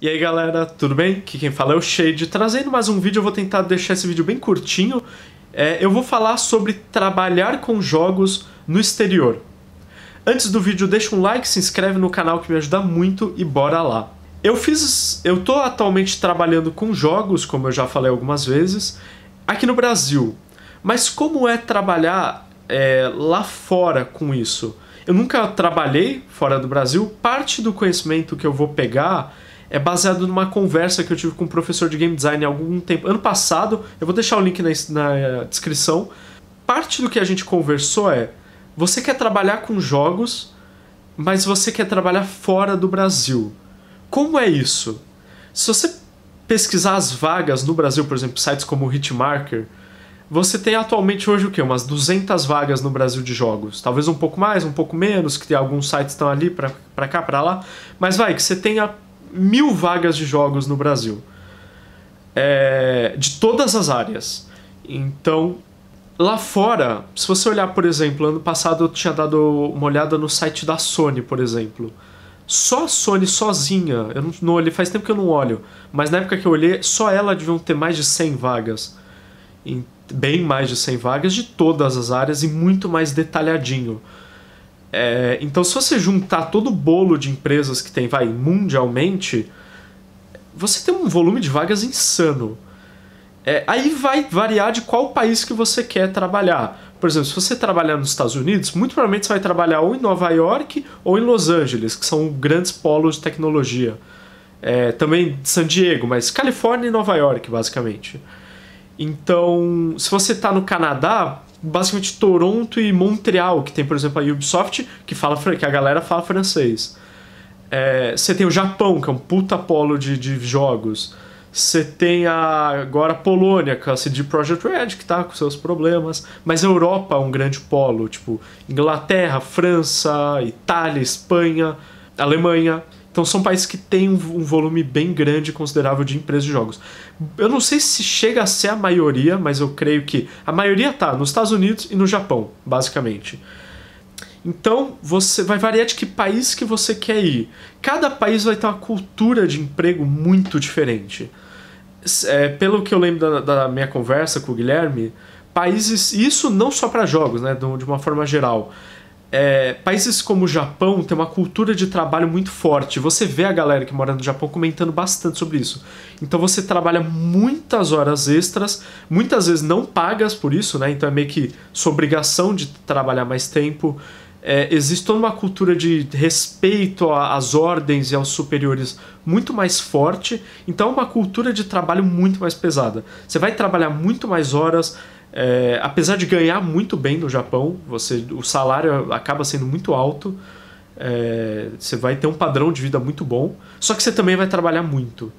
E aí galera, tudo bem? Aqui quem fala é o Shade, trazendo mais um vídeo, eu vou tentar deixar esse vídeo bem curtinho. É, eu vou falar sobre trabalhar com jogos no exterior. Antes do vídeo, deixa um like, se inscreve no canal que me ajuda muito e bora lá. Eu fiz, eu tô atualmente trabalhando com jogos, como eu já falei algumas vezes, aqui no Brasil. Mas como é trabalhar é, lá fora com isso? Eu nunca trabalhei fora do Brasil, parte do conhecimento que eu vou pegar é baseado numa conversa que eu tive com um professor de game design há algum tempo, ano passado. Eu vou deixar o link na, na eh, descrição. Parte do que a gente conversou é: você quer trabalhar com jogos, mas você quer trabalhar fora do Brasil. Como é isso? Se você pesquisar as vagas no Brasil, por exemplo, sites como Hitmarker, você tem atualmente hoje o quê? Umas 200 vagas no Brasil de jogos. Talvez um pouco mais, um pouco menos, que tem alguns sites estão ali para cá, para lá. Mas vai, que você tenha mil vagas de jogos no Brasil. É, de todas as áreas. Então, lá fora, se você olhar, por exemplo, ano passado eu tinha dado uma olhada no site da Sony, por exemplo. Só a Sony sozinha, eu não, não olhei, faz tempo que eu não olho, mas na época que eu olhei, só ela deviam ter mais de 100 vagas. bem mais de 100 vagas de todas as áreas e muito mais detalhadinho. É, então, se você juntar todo o bolo de empresas que tem, vai, mundialmente, você tem um volume de vagas insano. É, aí vai variar de qual país que você quer trabalhar. Por exemplo, se você trabalhar nos Estados Unidos, muito provavelmente você vai trabalhar ou em Nova York ou em Los Angeles, que são grandes polos de tecnologia. É, também San Diego, mas Califórnia e Nova York, basicamente. Então, se você está no Canadá, basicamente Toronto e Montreal, que tem, por exemplo, a Ubisoft, que, fala, que a galera fala francês. É, você tem o Japão, que é um puta polo de, de jogos. Você tem a, agora a Polônia, com a CD Projekt Red, que tá com seus problemas. Mas a Europa é um grande polo, tipo Inglaterra, França, Itália, Espanha, Alemanha. Então são países que têm um, volume bem grande e considerável de empresas de jogos. Eu não sei se chega a ser a maioria, mas eu creio que a maioria tá nos Estados Unidos e no Japão, basicamente. Então, você vai variar de que país que você quer ir. Cada país vai ter uma cultura de emprego muito diferente. É, pelo que eu lembro da, da, minha conversa com o Guilherme, países, isso não só para jogos, né, de uma forma geral é, países como o Japão tem uma cultura de trabalho muito forte. Você vê a galera que mora no Japão comentando bastante sobre isso. Então você trabalha muitas horas extras, muitas vezes não pagas por isso, né? Então é meio que sua obrigação de trabalhar mais tempo. É, existe toda uma cultura de respeito às ordens e aos superiores muito mais forte. Então é uma cultura de trabalho muito mais pesada. Você vai trabalhar muito mais horas é, apesar de ganhar muito bem no Japão, você, o salário acaba sendo muito alto, é, você vai ter um padrão de vida muito bom, só que você também vai trabalhar muito.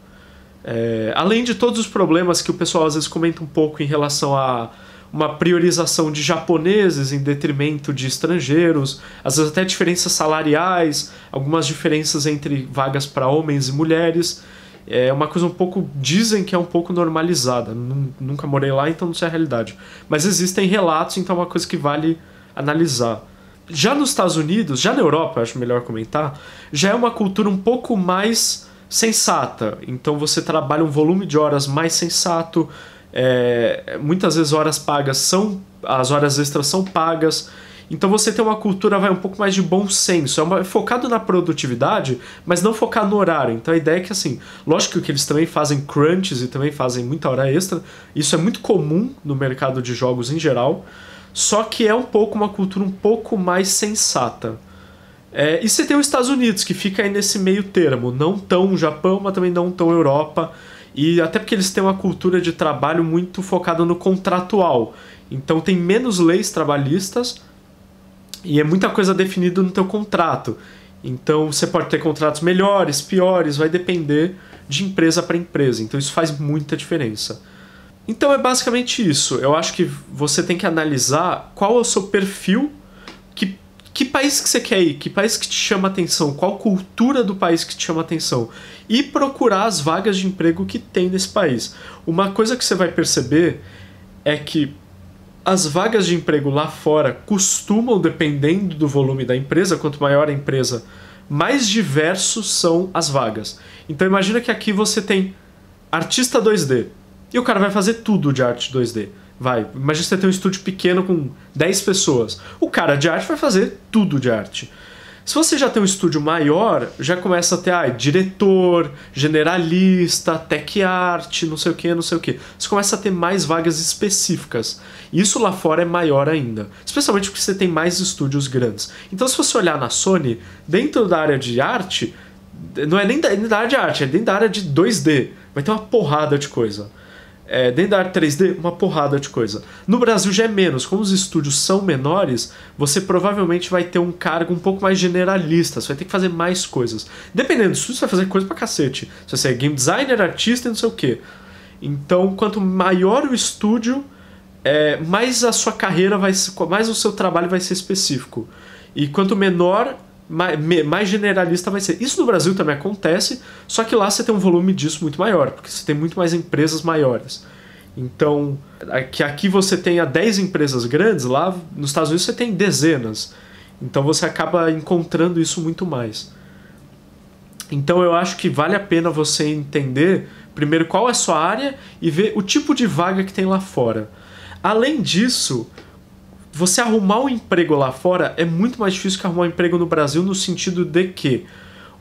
É, além de todos os problemas que o pessoal às vezes comenta um pouco em relação a uma priorização de japoneses em detrimento de estrangeiros, às vezes até diferenças salariais, algumas diferenças entre vagas para homens e mulheres é uma coisa um pouco. dizem que é um pouco normalizada. Nunca morei lá, então não sei a realidade. Mas existem relatos, então é uma coisa que vale analisar. Já nos Estados Unidos, já na Europa, acho melhor comentar, já é uma cultura um pouco mais sensata. Então você trabalha um volume de horas mais sensato. É, muitas vezes horas pagas são. as horas extras são pagas. Então você tem uma cultura vai um pouco mais de bom senso, é, uma, é focado na produtividade, mas não focado no horário. Então a ideia é que assim, lógico que eles também fazem crunches e também fazem muita hora extra. Isso é muito comum no mercado de jogos em geral. Só que é um pouco uma cultura um pouco mais sensata. É, e você tem os Estados Unidos, que fica aí nesse meio termo, não tão Japão, mas também não tão Europa. E até porque eles têm uma cultura de trabalho muito focada no contratual. Então tem menos leis trabalhistas, e é muita coisa definida no teu contrato. Então você pode ter contratos melhores, piores, vai depender de empresa para empresa. Então isso faz muita diferença. Então é basicamente isso. Eu acho que você tem que analisar qual é o seu perfil, que, que país que você quer ir, que país que te chama atenção, qual cultura do país que te chama atenção e procurar as vagas de emprego que tem nesse país. Uma coisa que você vai perceber é que as vagas de emprego lá fora costumam, dependendo do volume da empresa, quanto maior a empresa, mais diversos são as vagas. Então imagina que aqui você tem artista 2D. E o cara vai fazer tudo de arte 2D. Vai, imagina você tem um estúdio pequeno com 10 pessoas. O cara de arte vai fazer tudo de arte. Se você já tem um estúdio maior, já começa a ter ah, diretor, generalista, tech art, não sei o que, não sei o que. Você começa a ter mais vagas específicas. Isso lá fora é maior ainda. Especialmente porque você tem mais estúdios grandes. Então, se você olhar na Sony, dentro da área de arte, não é nem da, nem da área de arte, é dentro da área de 2D. Vai ter uma porrada de coisa é, dentro da arte 3D, uma porrada de coisa. No Brasil já é menos, como os estúdios são menores, você provavelmente vai ter um cargo um pouco mais generalista, você vai ter que fazer mais coisas. Dependendo do estúdio, você vai fazer coisa pra cacete. Se você é game designer, artista e não sei o quê. Então, quanto maior o estúdio, é, mais a sua carreira vai mais o seu trabalho vai ser específico. E quanto menor mais generalista vai ser. Isso no Brasil também acontece, só que lá você tem um volume disso muito maior, porque você tem muito mais empresas maiores. Então, que aqui você tenha 10 empresas grandes, lá nos Estados Unidos você tem dezenas. Então você acaba encontrando isso muito mais. Então eu acho que vale a pena você entender primeiro qual é a sua área e ver o tipo de vaga que tem lá fora. Além disso, você arrumar um emprego lá fora é muito mais difícil que arrumar um emprego no Brasil, no sentido de que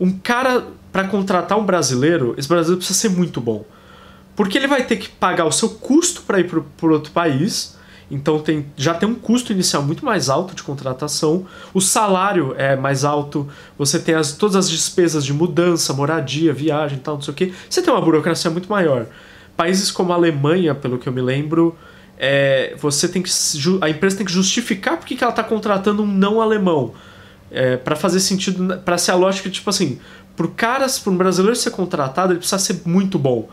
um cara, para contratar um brasileiro, esse brasileiro precisa ser muito bom. Porque ele vai ter que pagar o seu custo para ir para outro país, então tem, já tem um custo inicial muito mais alto de contratação, o salário é mais alto, você tem as, todas as despesas de mudança, moradia, viagem tal, não sei o que. Você tem uma burocracia muito maior. Países como a Alemanha, pelo que eu me lembro, é, você tem que a empresa tem que justificar porque que ela está contratando um não alemão é, para fazer sentido né, para ser a lógica tipo assim por caras por um brasileiro ser contratado ele precisa ser muito bom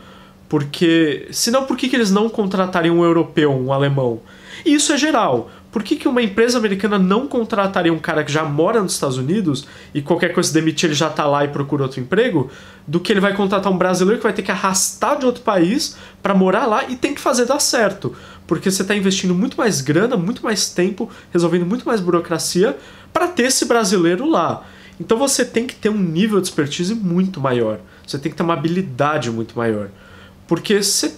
porque senão por que, que eles não contratariam um europeu um alemão e isso é geral por que, que uma empresa americana não contrataria um cara que já mora nos Estados Unidos e qualquer coisa demitir ele já tá lá e procura outro emprego, do que ele vai contratar um brasileiro que vai ter que arrastar de outro país para morar lá e tem que fazer dar certo? Porque você está investindo muito mais grana, muito mais tempo, resolvendo muito mais burocracia para ter esse brasileiro lá. Então você tem que ter um nível de expertise muito maior. Você tem que ter uma habilidade muito maior. Porque você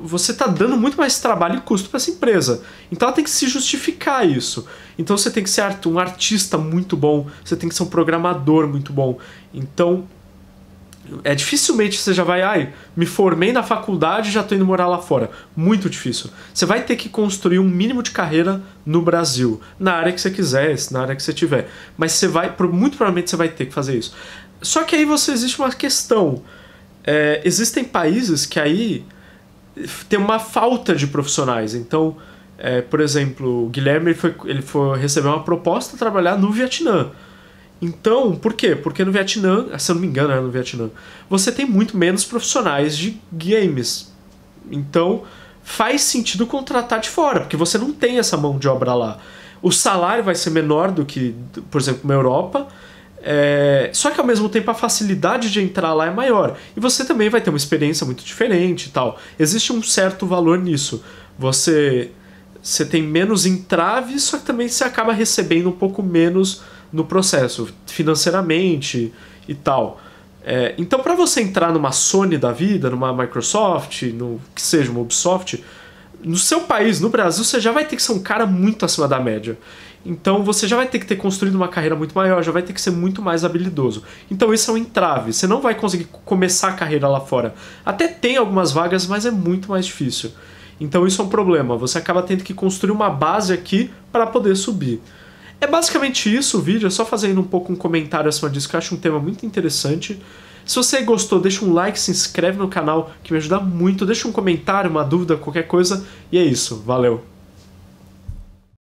você está dando muito mais trabalho e custo para essa empresa. Então ela tem que se justificar isso. Então você tem que ser um artista muito bom, você tem que ser um programador muito bom. Então é dificilmente você já vai, ai, me formei na faculdade e já estou indo morar lá fora. Muito difícil. Você vai ter que construir um mínimo de carreira no Brasil, na área que você quiser, na área que você tiver. Mas você vai, muito provavelmente você vai ter que fazer isso. Só que aí você existe uma questão. É, existem países que aí tem uma falta de profissionais. Então, é, por exemplo, o Guilherme ele foi, ele foi receber uma proposta para trabalhar no Vietnã. Então, por quê? Porque no Vietnã, se eu não me engano, era é no Vietnã, você tem muito menos profissionais de games. Então, faz sentido contratar de fora, porque você não tem essa mão de obra lá. O salário vai ser menor do que, por exemplo, na Europa, é, só que ao mesmo tempo a facilidade de entrar lá é maior. E você também vai ter uma experiência muito diferente e tal. Existe um certo valor nisso. Você, você tem menos entraves, só que também você acaba recebendo um pouco menos no processo, financeiramente e tal. É, então, para você entrar numa Sony da vida, numa Microsoft, no que seja, uma Ubisoft, no seu país, no Brasil, você já vai ter que ser um cara muito acima da média. Então você já vai ter que ter construído uma carreira muito maior, já vai ter que ser muito mais habilidoso. Então isso é um entrave. Você não vai conseguir começar a carreira lá fora. Até tem algumas vagas, mas é muito mais difícil. Então isso é um problema. Você acaba tendo que construir uma base aqui para poder subir. É basicamente isso o vídeo, é só fazendo um pouco um comentário acima disso, que eu acho um tema muito interessante. Se você gostou, deixa um like, se inscreve no canal, que me ajuda muito, deixa um comentário, uma dúvida, qualquer coisa. E é isso, valeu!